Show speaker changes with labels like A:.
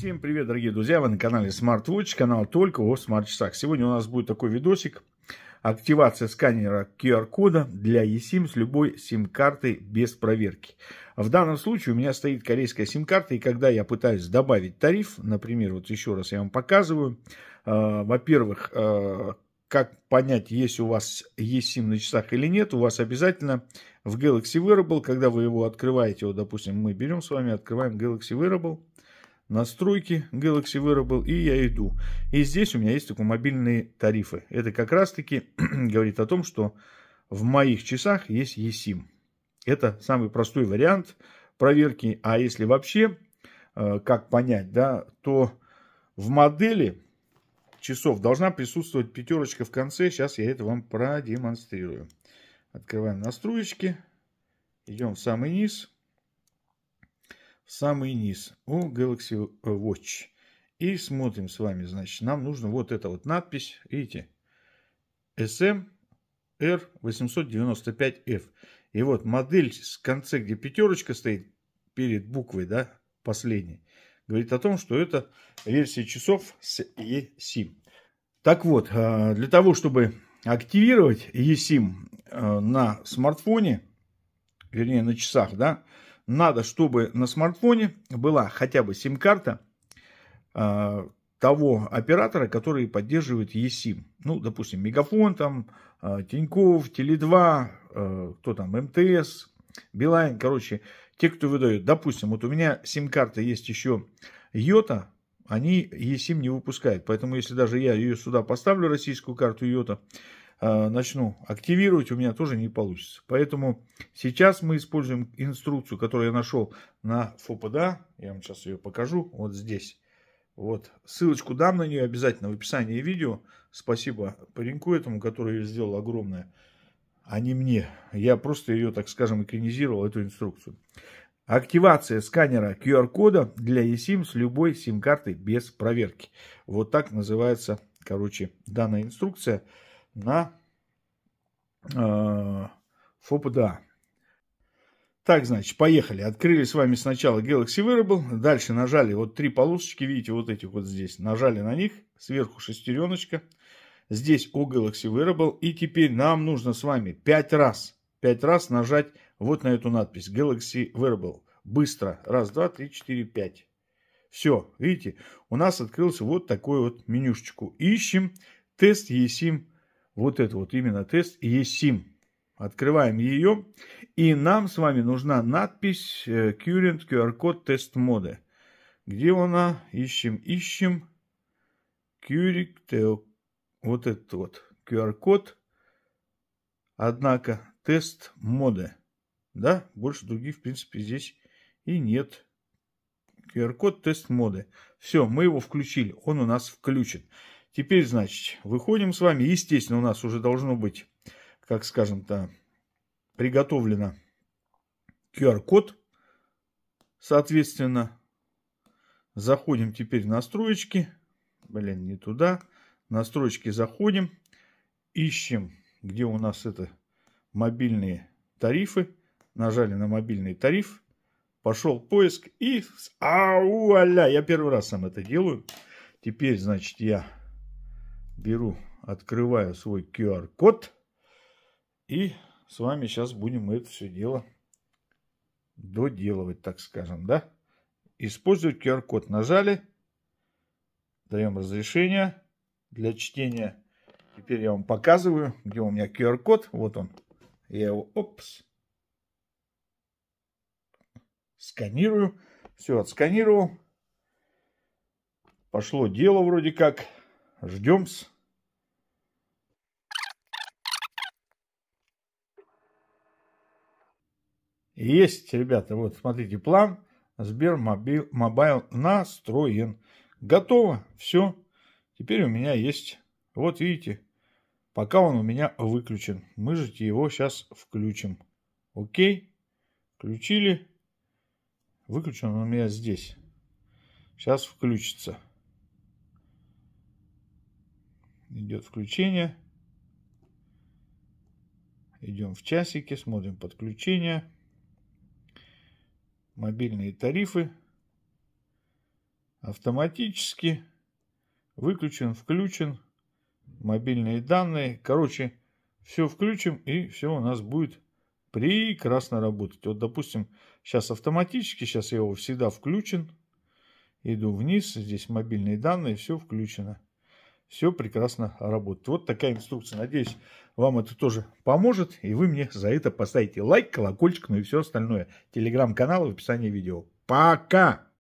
A: Всем привет, дорогие друзья! Вы на канале SmartWatch, канал только о смарт-часах. Сегодня у нас будет такой видосик. Активация сканера QR-кода для eSIM с любой сим-карты без проверки. В данном случае у меня стоит корейская сим-карта, и когда я пытаюсь добавить тариф, например, вот еще раз я вам показываю, э, во-первых, э, как понять, есть у вас eSIM на часах или нет, у вас обязательно в Galaxy Wearable, когда вы его открываете, вот, допустим, мы берем с вами, открываем Galaxy Wearable, настройки Galaxy Wearable, и я иду. И здесь у меня есть такой мобильные тарифы. Это как раз-таки говорит о том, что в моих часах есть eSIM. Это самый простой вариант проверки. А если вообще, э, как понять, да, то в модели часов должна присутствовать пятерочка в конце. Сейчас я это вам продемонстрирую. Открываем настройки. Идем в самый низ самый низ у Galaxy э, Watch. И смотрим с вами, значит, нам нужно вот эта вот надпись, видите, SM R895F. И вот модель с конце, где пятерочка стоит перед буквой, да, последней, говорит о том, что это версия часов с eSIM. Так вот, э, для того, чтобы активировать eSIM э, на смартфоне, вернее на часах, да, надо, чтобы на смартфоне была хотя бы сим-карта э, того оператора, который поддерживает eSIM. Ну, допустим, Мегафон, там, э, а, Тиньков, Теле2, э, а, кто там, МТС, Билайн, короче, те, кто выдает. Допустим, вот у меня сим-карта есть еще Йота, они eSIM не выпускают. Поэтому, если даже я ее сюда поставлю, российскую карту Йота, а, начну активировать, у меня тоже не получится. Поэтому сейчас мы используем инструкцию, которую я нашел на ФОПДА. Я вам сейчас ее покажу вот здесь. Вот. Ссылочку дам на нее обязательно в описании видео. Спасибо пареньку этому, который сделал огромное, а не мне. Я просто ее, так скажем, экранизировал, эту инструкцию. Активация сканера QR-кода для eSIM с любой сим-карты без проверки. Вот так называется, короче, данная инструкция на э, а, ФОПДА. Так, значит, поехали. Открыли с вами сначала Galaxy Wearable, дальше нажали вот три полосочки, видите, вот эти вот здесь. Нажали на них, сверху шестереночка. Здесь о Galaxy Wearable. И теперь нам нужно с вами пять раз, пять раз нажать вот на эту надпись Galaxy Wearable. Быстро. Раз, два, три, четыре, пять. Все, видите, у нас открылся вот такой вот менюшечку. Ищем тест eSIM вот это вот именно тест и есть SIM. Открываем ее. И нам с вами нужна надпись э, Current QR-код тест моды. Где она? Ищем, ищем. QR-код. вот этот вот QR-код. Однако тест моды. Да, больше других, в принципе, здесь и нет. QR-код тест моды. Все, мы его включили, он у нас включен. Теперь, значит, выходим с вами. Естественно, у нас уже должно быть, как скажем-то, приготовлено QR-код. Соответственно, заходим теперь в настройки. Блин, не туда. Настройки заходим. Ищем, где у нас это мобильные тарифы. Нажали на мобильный тариф. Пошел поиск и... Ау, аля! Я первый раз сам это делаю. Теперь, значит, я беру, открываю свой QR-код и с вами сейчас будем это все дело доделывать, так скажем, да? Использовать QR-код. Нажали, даем разрешение для чтения. Теперь я вам показываю, где у меня QR-код. Вот он. Я его, опс, сканирую. Все, отсканировал. Пошло дело вроде как. Ждем-с. Есть, ребята, вот смотрите, план Сбер Мобайл настроен. Готово, все. Теперь у меня есть, вот видите, пока он у меня выключен. Мы же его сейчас включим. Окей, включили. Выключен он у меня здесь. Сейчас включится. Идет включение. Идем в часики, смотрим подключение мобильные тарифы, автоматически выключен, включен, мобильные данные. Короче, все включим и все у нас будет прекрасно работать. Вот, допустим, сейчас автоматически, сейчас я его всегда включен. Иду вниз, здесь мобильные данные, все включено все прекрасно работает. Вот такая инструкция. Надеюсь, вам это тоже поможет. И вы мне за это поставите лайк, колокольчик, ну и все остальное. Телеграм-канал в описании видео. Пока!